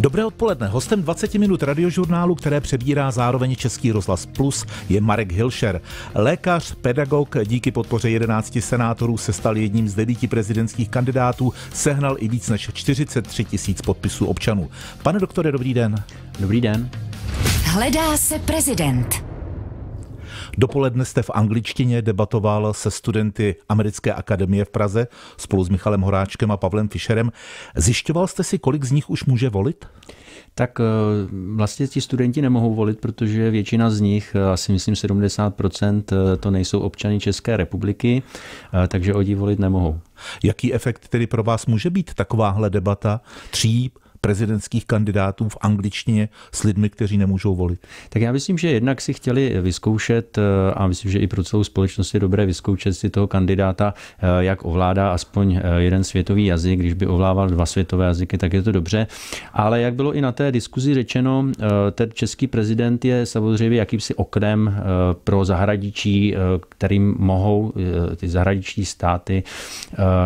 Dobré odpoledne. Hostem 20 minut radiožurnálu, které přebírá zároveň Český rozhlas Plus, je Marek Hilšer. Lékař, pedagog, díky podpoře 11 senátorů se stal jedním z devíti prezidentských kandidátů, sehnal i víc než 43 tisíc podpisů občanů. Pane doktore, dobrý den. Dobrý den. Hledá se prezident. Dopoledne jste v angličtině debatoval se studenty Americké akademie v Praze spolu s Michalem Horáčkem a Pavlem Fischerem. Zjišťoval jste si, kolik z nich už může volit? Tak eh, vlastně ti studenti nemohou volit, protože většina z nich, eh, asi myslím 70%, eh, to nejsou občany České republiky, takže oni volit nemohou. Jaký efekt tedy pro vás může být takováhle debata tří prezidentských kandidátů v angličtině s lidmi, kteří nemůžou volit? Tak já myslím, že jednak si chtěli vyzkoušet eh, a myslím, že i pro celou společnost je dobré vyzkoušet si toho kandidáta, eh, jak ovládá aspoň eh, jeden světový jazyk. Když by ovládal dva světové jazyky, tak je to dobře. Ale jak bylo i na té diskuzi řečeno, ten český prezident je samozřejmě jakýmsi oknem pro zahradičí, kterým mohou ty zahradiční státy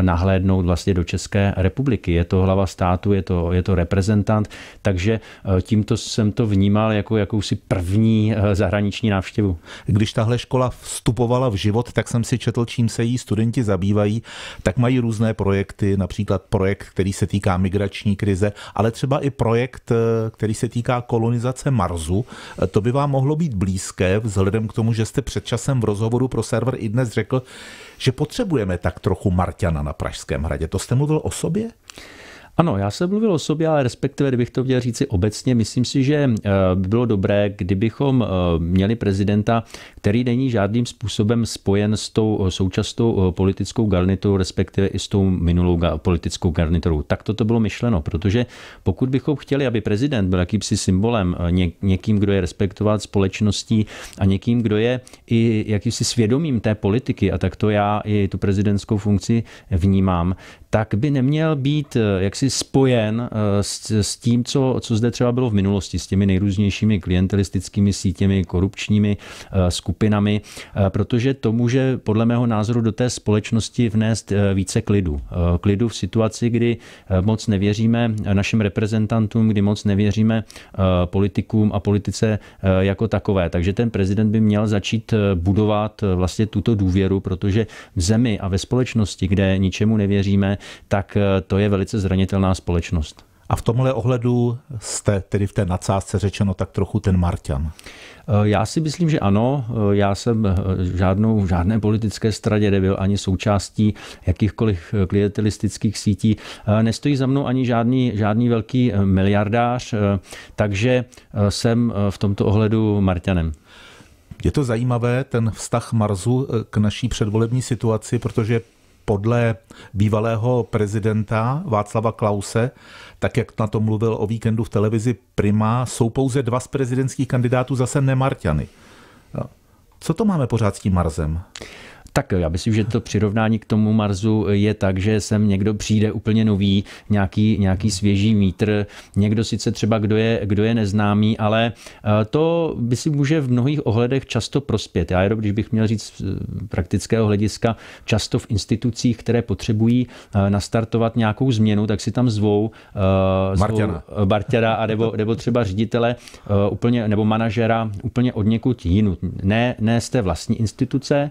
nahlédnout vlastně do České republiky. Je to hlava státu, je to, je to reprezentant, takže eh, tímto jsem to vnímal jako jakousi první eh, zahraniční návštěvu. Když tahle škola vstupovala v život, tak jsem si četl, čím se jí studenti zabývají, tak mají různé projekty, například projekt, který se týká migrační krize, ale třeba i projekt, eh, který se týká kolonizace Marsu. To by vám mohlo být blízké, vzhledem k tomu, že jste před časem v rozhovoru pro server i dnes řekl, že potřebujeme tak trochu Marťana na Pražském hradě. To jste mluvil o sobě? Ano, já jsem mluvil o sobě, ale respektive, kdybych to měl říci obecně, myslím si, že eh, by bylo dobré, kdybychom eh, měli prezidenta, který není žádným způsobem spojen s tou eh, současnou politickou garniturou, respektive i s tou minulou politickou garniturou. Tak toto bylo myšleno, protože pokud bychom chtěli, aby prezident byl jakýmsi symbolem, někým, kdo je respektovat společností a někým, kdo je i jakýmsi svědomím té politiky, a tak to já i tu prezidentskou funkci vnímám, tak by neměl být eh, jaksi spojen eh, s, s tím, co, co zde třeba bylo v minulosti, s těmi nejrůznějšími klientelistickými sítěmi, korupčními eh, skupinami, protože to může podle mého názoru do té společnosti vnést více klidu. Klidu v situaci, kdy moc nevěříme našim reprezentantům, kdy moc nevěříme politikům a politice jako takové. Takže ten prezident by měl začít budovat vlastně tuto důvěru, protože v zemi a ve společnosti, kde ničemu nevěříme, tak eh, to je velice zranitelná společnost. A v tomhle ohledu jste tedy v té nadsázce řečeno tak trochu ten Marťan. Eh, já si myslím, že ano. Eh, já jsem žádnou, žádné politické straně nebyl ani součástí jakýchkoliv klientelistických sítí. Nestojí za mnou ani žádný, žádný velký miliardář, takže jsem v tomto ohledu Marťanem. Je to zajímavé, ten vztah Marzu k naší předvolební situaci, protože podle bývalého prezidenta Václava Klause, tak jak na to mluvil o víkendu v televizi Prima, jsou pouze dva z prezidentských kandidátů zase nemarťany. No, co to máme pořád s tím Marzem? Tak já myslím, že to přirovnání k tomu Marsu je tak, že sem někdo přijde úplně nový, nějaký, nějaký svěží vítr, někdo sice třeba, kdo je, kdo je neznámý, ale eh, to by si může v mnohých ohledech často prospět. Já jenom, když bych měl říct z eh, praktického hlediska, často v institucích, které potřebují eh, nastartovat nějakou změnu, tak si tam zvou, zvou Bartěra a nebo, nebo třeba ředitele úplně, nebo manažera úplně od někud jinut. Ne, ne z té vlastní instituce,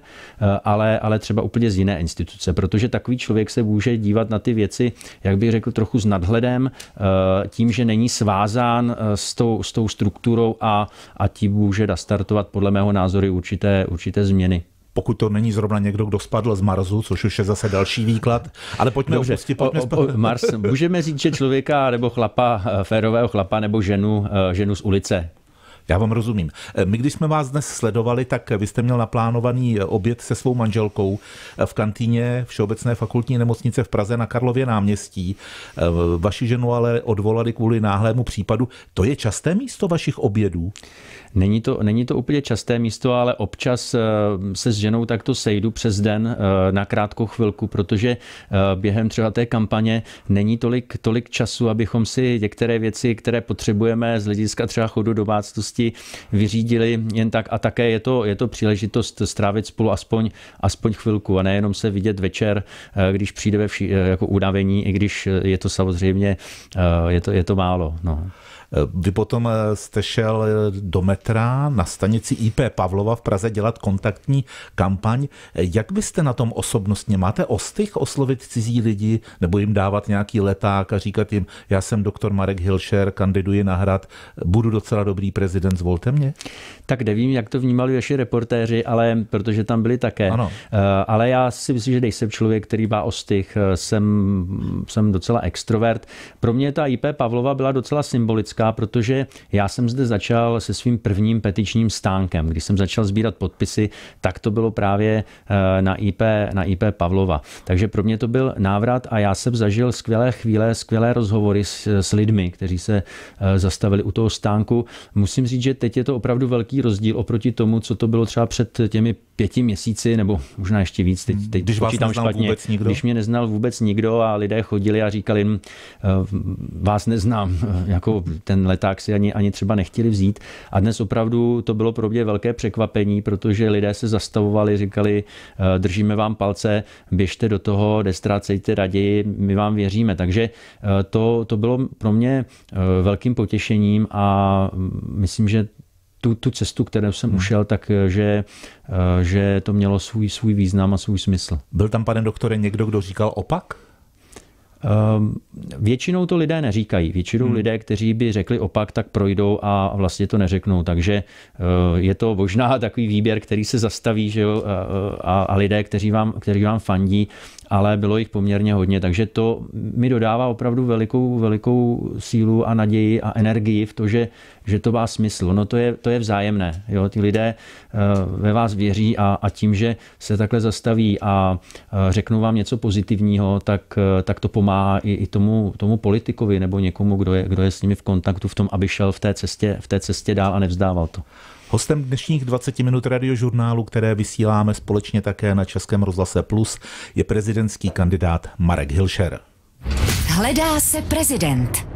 ale, ale třeba úplně z jiné instituce, protože takový člověk se může dívat na ty věci, jak bych řekl, trochu s nadhledem, eh, tím, že není svázán eh, s tou, s tou strukturou a, a tím může nastartovat podle mého názoru určité, určité změny pokud to není zrovna někdo, kdo spadl z Marsu, což už je zase další výklad, ale pojďme Dobře, opustit. Pojďme o, o, Mars, můžeme říct, že člověka nebo chlapa, eh, férového chlapa nebo ženu, ženu z ulice, já vám rozumím. Eh, my, když jsme vás dnes sledovali, tak vy jste měl naplánovaný eh, oběd se svou manželkou eh, v kantýně Všeobecné fakultní nemocnice v Praze na Karlově náměstí. Vaši ženu ale odvolali kvůli náhlému případu. To je časté místo vašich obědů? Není to, není to úplně časté místo, ale občas eh, se s ženou takto sejdu přes den eh, na krátkou chvilku, protože eh, během třeba té kampaně není tolik, tolik času, abychom si některé věci, které potřebujeme z hlediska třeba chodu domácnosti, vyřídili jen tak. A také je to, je to příležitost strávit spolu aspoň, aspoň chvilku a nejenom se vidět večer, když přijde ve vši, jako unavení, i když je to samozřejmě, je to, je to málo. No. Eh, vy potom eh, jste šel eh, do metra na stanici IP Pavlova v Praze dělat kontaktní kampaň. Jak byste na tom osobnostně? Máte ostych oslovit cizí lidi nebo jim dávat nějaký leták a říkat jim, já jsem doktor Marek Hilšer, kandiduji na hrad, budu docela dobrý prezident, zvolte mě? Tak nevím, jak to vnímali vaši reportéři, ale protože tam byli také. Ano. Ale já si myslím, že nejsem člověk, který má ostych, jsem, jsem docela extrovert. Pro mě ta IP Pavlova byla docela symbolická otázka, protože já jsem zde začal se svým prvním petičním stánkem. Když jsem začal sbírat podpisy, tak to bylo právě eh, na IP, na IP Pavlova. Takže pro mě to byl návrat a já jsem zažil skvělé chvíle, skvělé rozhovory s, s lidmi, kteří se eh, zastavili u toho stánku. Musím říct, že teď je to opravdu velký rozdíl oproti tomu, co to bylo třeba před těmi pěti měsíci, nebo možná ještě víc, teď, hmm, teď když počítám vás špatně, vůbec nikdo? když mě neznal vůbec nikdo a lidé chodili a říkali jim, hm, eh, vás neznám, eh, jako ten leták si ani, ani třeba nechtěli vzít. A dnes opravdu to bylo pro mě velké překvapení, protože lidé se zastavovali, říkali, eh, držíme vám palce, běžte do toho, destrácejte raději, my vám věříme. Takže to, to bylo pro mě velkým potěšením a mm, myslím, že tu, tu cestu, kterou jsem hmm. ušel, tak eh, že, eh, že to mělo svůj, svůj význam a svůj smysl. Byl tam, pane doktore, někdo, kdo říkal opak? Ehm, většinou to lidé neříkají. Většinou hmm. lidé, kteří by řekli opak, tak projdou a vlastně to neřeknou. Takže eh, je to možná takový výběr, který se zastaví, že jo? A, a lidé, kteří vám, kteří vám fandí, ale bylo jich poměrně hodně, takže to mi dodává opravdu velikou, velikou sílu a naději a energii v to, že, že to má smysl. No to je, to je vzájemné, jo? ty lidé eh, ve vás věří a, a tím, že se takhle zastaví a eh, řeknou vám něco pozitivního, tak, eh, tak to pomáhá i, i tomu, tomu politikovi nebo někomu, kdo je, kdo je s nimi v kontaktu v tom, aby šel v té cestě, v té cestě dál a nevzdával to. Hostem dnešních 20 minut radiožurnálu, které vysíláme společně také na Českém rozhlase Plus, je prezidentský kandidát Marek Hilšer. Hledá se prezident.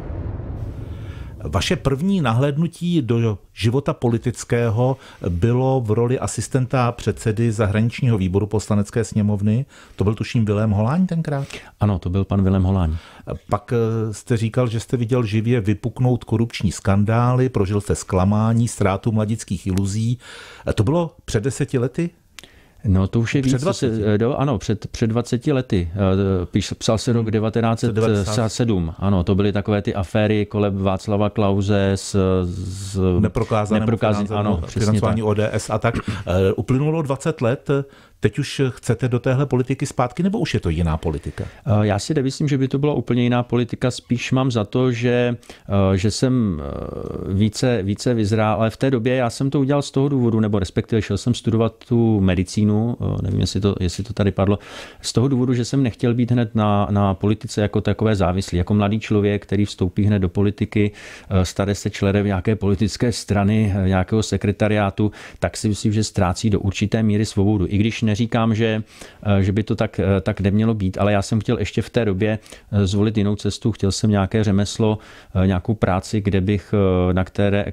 Vaše první nahlédnutí do života politického bylo v roli asistenta předsedy zahraničního výboru poslanecké sněmovny. To byl tuším Vilém Holáň tenkrát? Ano, to byl pan Vilém Holáň. Pak eh, jste říkal, že jste viděl živě vypuknout korupční skandály, prožil jste zklamání, ztrátu mladických iluzí. To bylo před deseti lety? No to už je před víc. 20. Se, do, ano, před, před 20 lety. Eh, píš, psal se rok 1997. Hmm. Ano, to byly takové ty aféry kolem Václava Klauze s, s neprokázaným neprokáz... ano, no, financování ODS a tak. Eh, uplynulo 20 let, Teď už chcete do téhle politiky zpátky, nebo už je to jiná politika? Eh, já si nemyslím, že by to byla úplně jiná politika. Spíš mám za to, že, že jsem více, více vyzrál, ale v té době já jsem to udělal z toho důvodu, nebo respektive šel jsem studovat tu medicínu květnu, eh, nevím, jestli to, jestli to tady padlo, z toho důvodu, že jsem nechtěl být hned na, na politice jako takové závislý, jako mladý člověk, který vstoupí hned do politiky, eh, stane se členem nějaké politické strany, eh, nějakého sekretariátu, tak si myslím, že ztrácí do určité míry svobodu. I když neříkám, že, že by to tak, tak nemělo být, ale já jsem chtěl ještě v té době zvolit jinou cestu, chtěl jsem nějaké řemeslo, nějakou práci, kde bych, na které,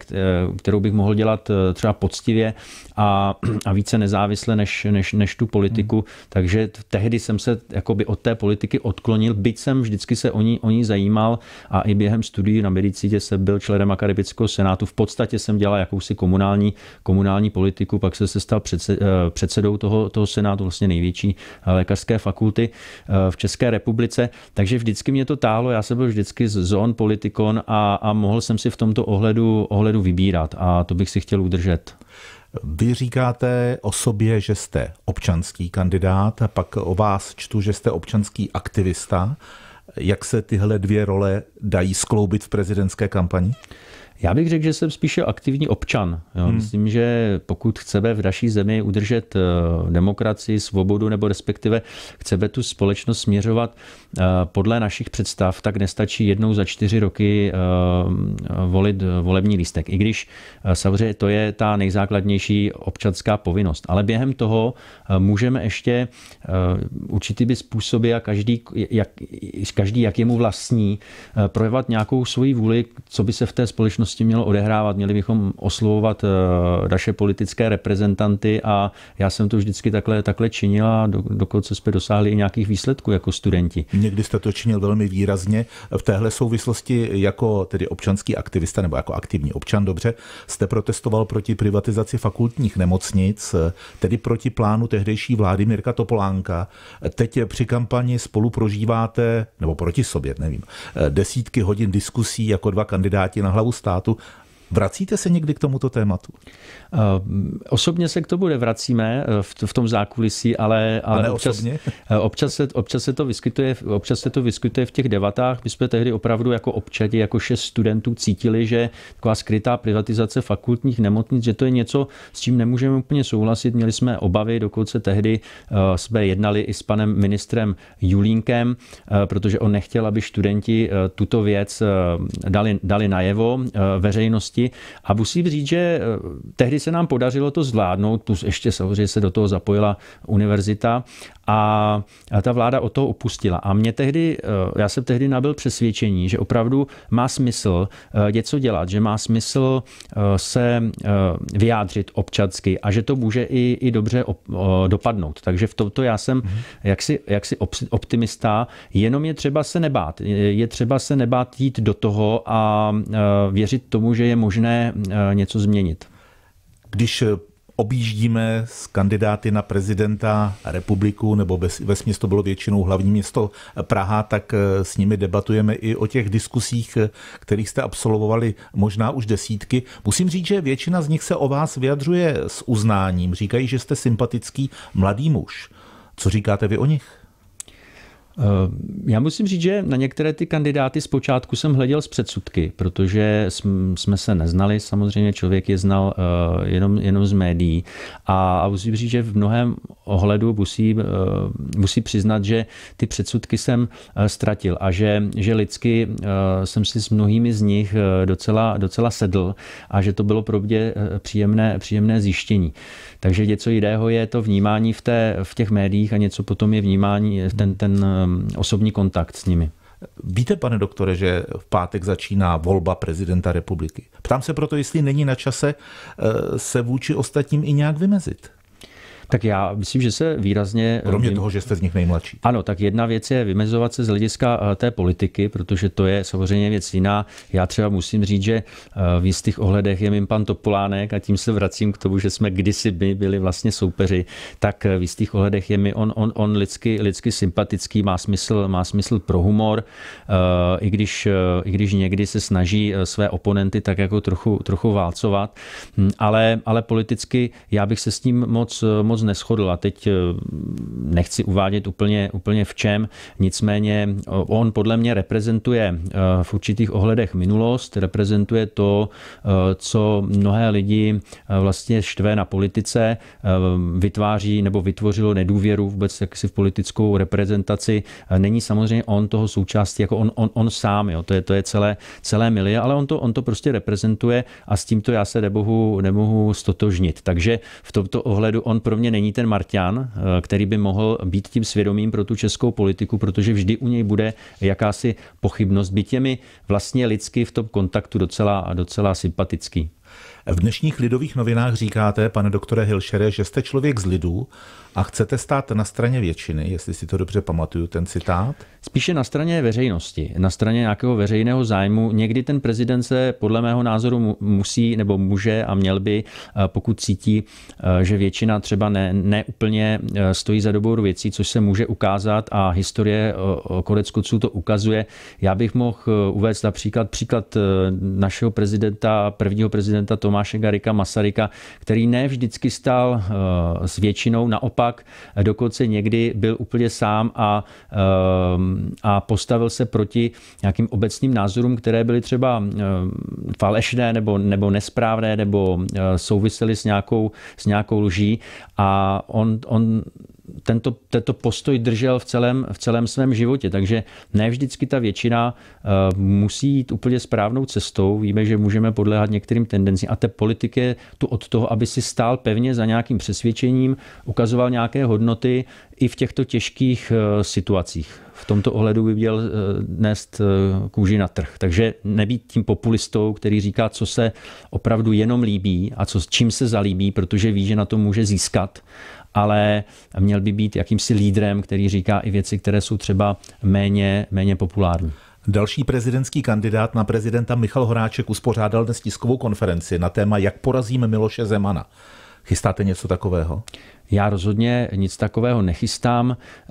kterou bych mohl dělat třeba poctivě a, a více nezávisle, než, než, než tu politiku. Hmm. Takže tehdy jsem se jakoby od té politiky odklonil, byť jsem vždycky se o ní, o ní zajímal a i během studií na medicíně jsem byl členem akademického senátu. V podstatě jsem dělal jakousi komunální, komunální politiku, pak jsem se stal předse, eh, předsedou toho, toho senátu, vlastně největší eh, lékařské fakulty eh, v České republice. Takže vždycky mě to táhlo, já jsem byl vždycky z zón politikon a, a mohl jsem si v tomto ohledu, ohledu vybírat a to bych si chtěl udržet. Vy říkáte o sobě, že jste občanský kandidát, pak o vás čtu, že jste občanský aktivista. Jak se tyhle dvě role dají skloubit v prezidentské kampani? Já bych řekl, že jsem spíše aktivní občan. Jo. Hmm. Myslím, že pokud chceme v naší zemi udržet eh, demokracii, svobodu, nebo respektive chceme tu společnost směřovat eh, podle našich představ, tak nestačí jednou za čtyři roky eh, volit volební lístek. I když samozřejmě to je ta nejzákladnější občanská povinnost. Ale během toho můžeme ještě určitými způsoby a každý, jak, každý, jak je mu vlastní, projevat nějakou svoji vůli, co by se v té společnosti tím mělo odehrávat. Měli bychom oslovovat eh, naše politické reprezentanty a já jsem to vždycky takhle, takhle činil a dokonce jsme dosáhli i nějakých výsledků jako studenti. Někdy jste to činil velmi výrazně. V téhle souvislosti jako tedy občanský aktivista nebo jako aktivní občan, dobře, jste protestoval proti privatizaci fakultních nemocnic, eh, tedy proti plánu tehdejší vlády Mirka Topolánka. Teď při kampani spolu prožíváte, nebo proti sobě, nevím, eh, desítky hodin diskusí jako dva kandidáti na hlavu státu. Estado Vracíte se někdy k tomuto tématu? Eh, osobně se k tomu nevracíme eh, v, v tom zákulisí, ale, ale občas, eh, občas, se, občas, se to vyskytuje, občas se to vyskytuje v těch debatách. My jsme tehdy opravdu jako občani, jako šest studentů cítili, že taková skrytá privatizace fakultních nemocnic, že to je něco, s čím nemůžeme úplně souhlasit. Měli jsme obavy, dokonce tehdy jsme jednali i s panem ministrem Julínkem, protože on nechtěl, aby studenti tuto věc dali, dali najevo veřejnosti oblasti. A musím říct, že eh, tehdy se nám podařilo to zvládnout, plus ještě samozřejmě se do toho zapojila univerzita a ta vláda o to opustila. A mě tehdy, eh, já jsem tehdy nabil přesvědčení, že opravdu má smysl eh, něco dělat, že má smysl se vyjádřit občansky a že to může i, i dobře dopadnout. Takže v tomto já jsem mhm. jaksi, jaksi optimista, jenom je třeba se nebát. Je třeba se nebát jít do toho a věřit tomu, že je možné možné eh, něco změnit. Když eh, objíždíme s kandidáty na prezidenta republiku, nebo ve to bylo většinou hlavní město eh, Praha, tak s nimi debatujeme i o těch diskusích, kterých jste absolvovali možná už desítky. Musím říct, že většina z nich se o vás vyjadřuje s uznáním. Říkají, že jste sympatický mladý muž. Co říkáte vy o nich? Eh, já musím říct, že na některé ty kandidáty zpočátku jsem hleděl z předsudky, protože jsme se neznali, samozřejmě člověk je znal eh, jenom, jenom z médií a, a musím říct, že v mnohem ohledu musí, eh, musí přiznat, že ty předsudky jsem ztratil a že, že lidsky jsem si s mnohými z nich docela, docela sedl a že to bylo pro mě příjemné, příjemné zjištění. Takže něco jiného je to vnímání v, té, v těch médiích a něco potom je vnímání, ten, ten um, osobní kontakt s nimi. Víte, pane doktore, že v pátek začíná volba prezidenta republiky. Ptám se proto, jestli není na čase uh, se vůči ostatním i nějak vymezit. Tak já myslím, že se výrazně... Eh, Kromě toho, že jste z nich nejmladší. Ano, tak jedna věc je vymezovat se z hlediska eh, té politiky, protože to je samozřejmě věc jiná. Já třeba musím říct, že eh, v jistých ohledech je mým pan Topolánek a tím se vracím k tomu, že jsme kdysi by byli vlastně soupeři, tak v jistých ohledech je mi on, on, on lidsky, lidsky sympatický, má smysl, má smysl pro humor, i když, i když někdy se snaží své oponenty tak jako trochu, trochu válcovat, hm, ale, ale politicky já bych se s tím moc, moc moc neschodl a teď eh, nechci uvádět úplně, úplně v čem, nicméně eh, on podle mě reprezentuje eh, v určitých ohledech minulost, reprezentuje to, co mnohé lidi vlastně štve na politice, vytváří nebo vytvořilo nedůvěru vůbec jaksi v politickou reprezentaci. Není samozřejmě on toho součástí, jako on, on, on sám, jo. To, je, to je celé, celé milie, ale on to, on to prostě reprezentuje a s tímto já se nebohu, nemohu stotožnit. Takže v tomto ohledu on pro mě není ten Marťan, eh, který by mohl být tím svědomím pro tu českou politiku, protože vždy u něj bude jakási pochybnost, byť mi vlastně lidsky v tom kontaktu docela, docela sympatický. V dnešních lidových novinách říkáte, pane doktore Hilšere, že jste člověk z lidů a chcete stát na straně většiny, jestli si to dobře pamatuju, ten citát? Spíše na straně veřejnosti, na straně nějakého veřejného zájmu. Někdy ten prezident se podle mého názoru musí nebo může a měl by, eh, pokud cítí, eh, že většina třeba ne, ne úplně eh, stojí za dobou věcí, což se může ukázat a historie konec konců to ukazuje. Já bych mohl uvést například příklad našeho prezidenta, prvního prezidenta Tom Tomáše Garika Masaryka, který ne vždycky stál eh, s většinou, naopak dokonce někdy byl úplně sám a, eh, a postavil se proti nějakým obecným názorům, které byly třeba eh, falešné nebo, nebo nesprávné nebo souvisely s nějakou, s nějakou lží a on, on tento, tento postoj držel v celém, v celém svém životě. Takže ne vždycky ta většina eh, musí jít úplně správnou cestou. Víme, že můžeme podléhat některým tendencím a té politiky je tu od toho, aby si stál pevně za nějakým přesvědčením, ukazoval nějaké hodnoty i v těchto těžkých eh, situacích. V tomto ohledu by měl eh, nést kůži na trh. Takže nebýt tím populistou, který říká, co se opravdu jenom líbí a co, čím se zalíbí, protože ví, že na to může získat ale měl by být jakýmsi lídrem, který říká i věci, které jsou třeba méně, méně populární. Další prezidentský kandidát na prezidenta Michal Horáček uspořádal dnes tiskovou konferenci na téma Jak porazíme Miloše Zemana. Chystáte něco takového? Já rozhodně nic takového nechystám. Eh,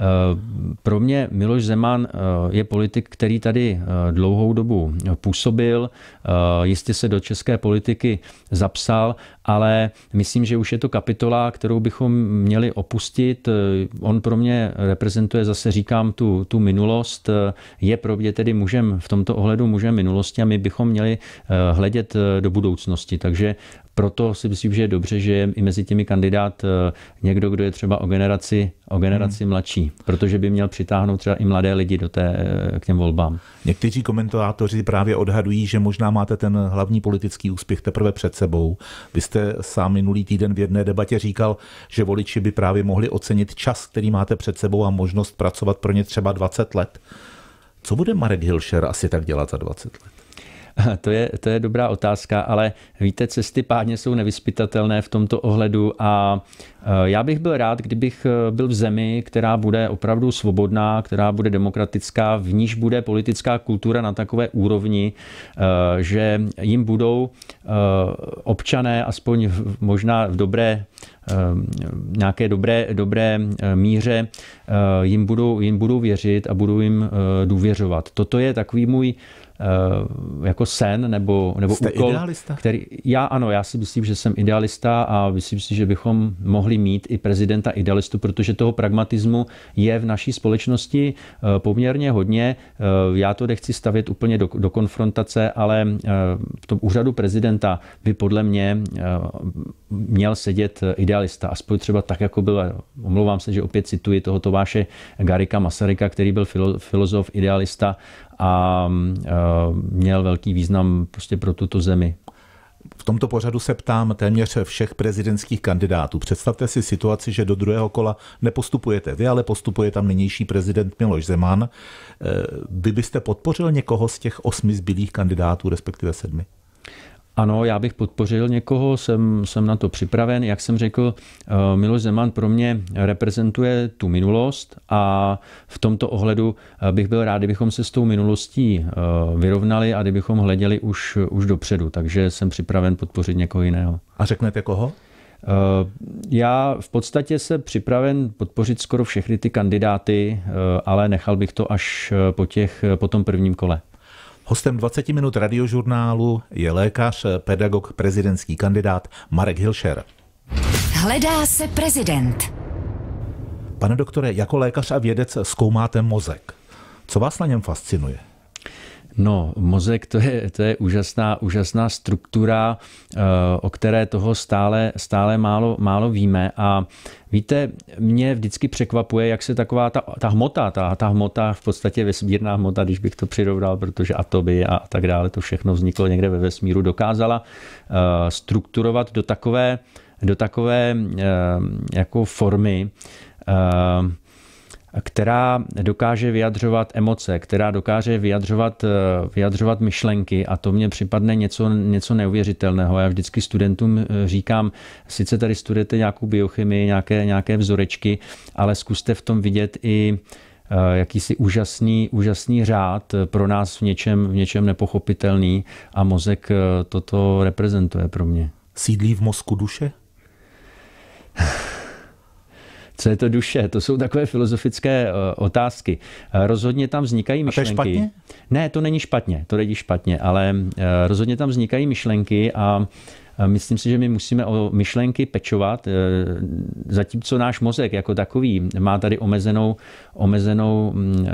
pro mě Miloš Zeman eh, je politik, který tady eh, dlouhou dobu působil, jistě se do české politiky zapsal, ale myslím, že už je to kapitola, kterou bychom měli opustit. On pro mě reprezentuje, zase říkám, tu, tu minulost. Je pro mě tedy mužem, v tomto ohledu mužem minulosti a my bychom měli hledět do budoucnosti. Takže proto si myslím, že je dobře, že je i mezi těmi kandidát někdo, kdo je třeba o generaci, o generaci hmm. mladší, protože by měl přitáhnout třeba i mladé lidi do té, eh, k těm volbám. Někteří komentátoři právě odhadují, že možná máte ten hlavní politický úspěch teprve před sebou. Vy jste sám minulý týden v jedné debatě říkal, že voliči by právě mohli ocenit čas, který máte před sebou a možnost pracovat pro ně třeba 20 let. Co bude Marek Hilšer asi tak dělat za 20 let? To je, to je dobrá otázka, ale víte, cesty pádně jsou nevyspytatelné v tomto ohledu a e, já bych byl rád, kdybych e, byl v zemi, která bude opravdu svobodná, která bude demokratická, v níž bude politická kultura na takové úrovni, e, že jim budou občané, aspoň možná v dobré nějaké dobré, dobré míře jim budou, jim budou věřit a budou jim důvěřovat. Toto je takový můj Eh, jako sen nebo, nebo Jste úkol. Idealista? Který, já ano, já si myslím, že jsem idealista a myslím si, že bychom mohli mít i prezidenta idealistu, protože toho pragmatismu je v naší společnosti eh, poměrně hodně. Eh, já to nechci stavět úplně do, do konfrontace, ale v tom úřadu prezidenta by podle mě měl sedět idealista, aspoň třeba tak, jako byl, omlouvám se, že opět cituji tohoto váše Garika Masaryka, který byl filo, filozof, idealista a mm, e, měl velký význam prostě pro tuto zemi. V tomto pořadu se ptám téměř všech prezidentských kandidátů. Představte si situaci, že do druhého kola nepostupujete vy, ale postupuje tam nynější prezident Miloš Zeman. E, vy byste podpořil někoho z těch osmi zbylých kandidátů, respektive sedmi? Ano, já bych podpořil někoho, jsem, jsem na to připraven. Jak jsem řekl, eh, Miloš Zeman pro mě reprezentuje tu minulost a v tomto ohledu eh, bych byl rád, kdybychom se s tou minulostí eh, vyrovnali a kdybychom hleděli už, už dopředu. Takže jsem připraven podpořit někoho jiného. A řeknete koho? Já v podstatě se připraven podpořit skoro všechny ty kandidáty, ale nechal bych to až po, těch, po tom prvním kole. Hostem 20 minut radiožurnálu je lékař, pedagog, prezidentský kandidát Marek Hilšer. Hledá se prezident. Pane doktore, jako lékař a vědec zkoumáte mozek. Co vás na něm fascinuje? No, mozek to je, to je úžasná, úžasná struktura, eh, o které toho stále, stále málo, málo víme. A víte, mě vždycky překvapuje, jak se taková ta, ta hmota, ta, ta hmota v podstatě vesmírná hmota, když bych to přirovnal, protože atomy a tak dále, to všechno vzniklo někde ve vesmíru, dokázala eh, strukturovat do takové, do takové eh, jako formy, která dokáže vyjadřovat emoce, která dokáže vyjadřovat, eh, vyjadřovat myšlenky a to mně připadne něco, něco neuvěřitelného. Já vždycky studentům eh, říkám, sice tady studujete nějakou biochemii, nějaké, nějaké vzorečky, ale zkuste v tom vidět i eh, jakýsi úžasný, úžasný řád pro nás v něčem, v něčem nepochopitelný a mozek toto reprezentuje pro mě. Sídlí v mozku duše? co je to duše? To jsou takové filozofické eh, otázky. Eh, rozhodně tam vznikají myšlenky. A to je špatně? Ne, to není špatně, to není špatně, ale eh, rozhodně tam vznikají myšlenky a Myslím si, že my musíme o myšlenky pečovat, zatímco náš mozek jako takový má tady omezenou, omezenou, mm,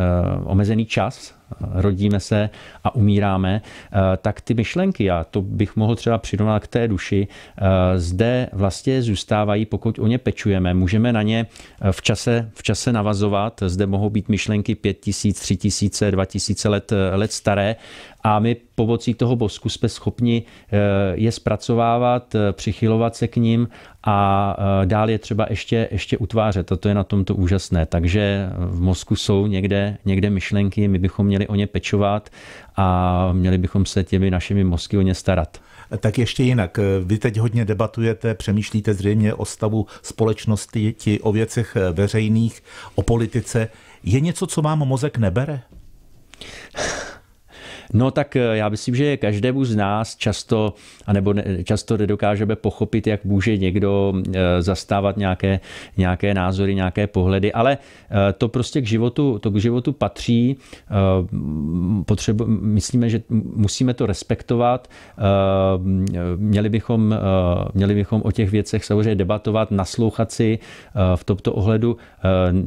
omezený čas rodíme se a umíráme, eh, tak ty myšlenky, já to bych mohl třeba přirovnat k té duši, eh, zde vlastně zůstávají, pokud o ně pečujeme. Můžeme na ně eh, v čase, v čase navazovat, zde mohou být myšlenky 5000, 3000, 2000 let, let staré a my pomocí toho bosku jsme schopni je zpracovávat, přichylovat se k ním a dál je třeba ještě, ještě utvářet. A to je na tomto úžasné. Takže v mozku jsou někde, někde myšlenky, my bychom měli měli o ně pečovat a měli bychom se těmi našimi mozky o ně starat. Tak ještě jinak, vy teď hodně debatujete, přemýšlíte zřejmě o stavu společnosti, ti o věcech eh, veřejných, o politice. Je něco, co vám mozek nebere? No tak eh, já myslím, že každému z nás často, anebo ne, často nedokážeme pochopit, jak může někdo eh, zastávat nějaké, nějaké názory, nějaké pohledy, ale eh, to prostě k životu, to k životu patří. Potřebu, myslíme, že musíme to respektovat. Měli bychom, měli bychom o těch věcech samozřejmě debatovat, naslouchat si v tomto ohledu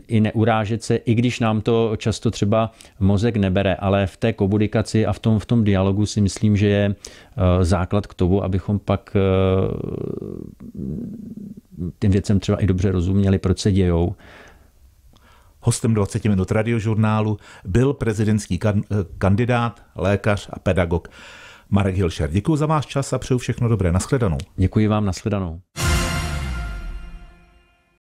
i neurážet se, i když nám to často třeba mozek nebere, ale v té komunikaci a v v tom, v tom dialogu si myslím, že je eh, základ k tomu, abychom pak eh, těm věcem třeba i dobře rozuměli, proč se dějou. Hostem 20 minut radiožurnálu byl prezidentský kan- eh, kandidát, lékař a pedagog Marek Hilšer. Děkuji za váš čas a přeju všechno dobré. Naschledanou. Děkuji vám, naschledanou.